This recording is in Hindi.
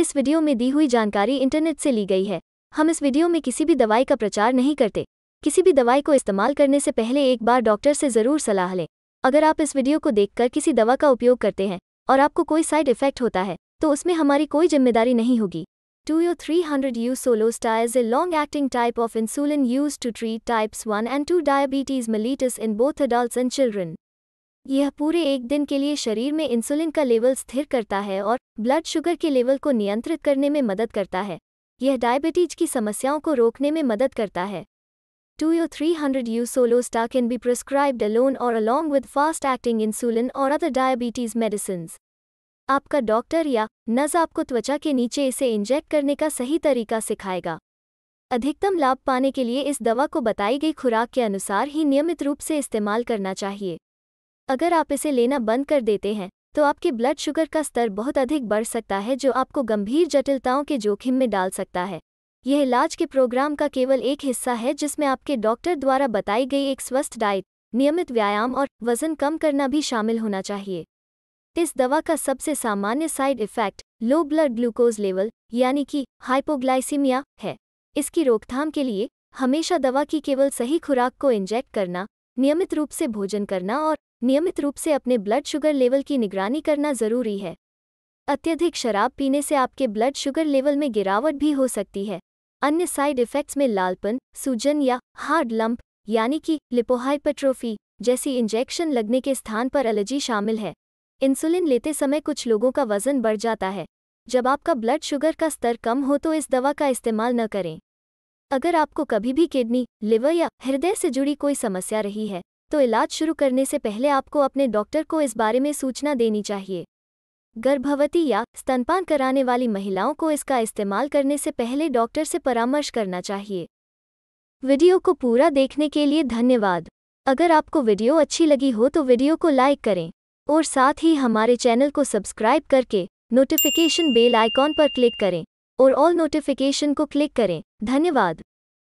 इस वीडियो में दी हुई जानकारी इंटरनेट से ली गई है हम इस वीडियो में किसी भी दवाई का प्रचार नहीं करते किसी भी दवाई को इस्तेमाल करने से पहले एक बार डॉक्टर से ज़रूर सलाह लें अगर आप इस वीडियो को देखकर किसी दवा का उपयोग करते हैं और आपको कोई साइड इफेक्ट होता है तो उसमें हमारी कोई जिम्मेदारी नहीं होगी Toujeo three hundred U SoloStar is a long acting type of insulin use to treat types one and two diabetes mellitus in both adult and children यह पूरे एक दिन के लिए शरीर में इंसुलिन का लेवल स्थिर करता है और ब्लड शुगर के लेवल को नियंत्रित करने में मदद करता है यह डायबिटीज की समस्याओं को रोकने में मदद करता है Toujeo three hundred U SoloStar can be prescribed alone और along with fast acting insulin और अदर डायबिटीज मेडिसिन आपका डॉक्टर या नज आपको त्वचा के नीचे इसे इंजेक्ट करने का सही तरीका सिखाएगा अधिकतम लाभ पाने के लिए इस दवा को बताई गई खुराक के अनुसार ही नियमित रूप से इस्तेमाल करना चाहिए अगर आप इसे लेना बंद कर देते हैं तो आपके ब्लड शुगर का स्तर बहुत अधिक बढ़ सकता है जो आपको गंभीर जटिलताओं के जोखिम में डाल सकता है यह इलाज के प्रोग्राम का केवल एक हिस्सा है जिसमें आपके डॉक्टर द्वारा बताई गई एक स्वस्थ डाइट नियमित व्यायाम और वजन कम करना भी शामिल होना चाहिए इस दवा का सबसे सामान्य side effect low blood glucose level यानी कि हाइपोग्लाइसीमिया है इसकी रोकथाम के लिए हमेशा दवा की केवल सही खुराक को इंजेक्ट करना नियमित रूप से भोजन करना और नियमित रूप से अपने ब्लड शुगर लेवल की निगरानी करना जरूरी है अत्यधिक शराब पीने से आपके ब्लड शुगर लेवल में गिरावट भी हो सकती है अन्य साइड इफ़ेक्ट्स में लालपन सूजन या हार्ड लंप यानी कि लिपोहाइपट्रोफी जैसी इंजेक्शन लगने के स्थान पर एलर्जी शामिल है इंसुलिन लेते समय कुछ लोगों का वजन बढ़ जाता है जब आपका ब्लड शुगर का स्तर कम हो तो इस दवा का इस्तेमाल न करें अगर आपको कभी भी किडनी लिवर या हृदय से जुड़ी कोई समस्या रही है तो इलाज शुरू करने से पहले आपको अपने डॉक्टर को इस बारे में सूचना देनी चाहिए गर्भवती या स्तनपान कराने वाली महिलाओं को इसका इस्तेमाल करने से पहले डॉक्टर से परामर्श करना चाहिए वीडियो को पूरा देखने के लिए धन्यवाद अगर आपको वीडियो अच्छी लगी हो तो वीडियो को लाइक करें और साथ ही हमारे चैनल को सब्सक्राइब करके नोटिफिकेशन बेल आइकॉन पर क्लिक करें और ऑल नोटिफिकेशन को क्लिक करें धन्यवाद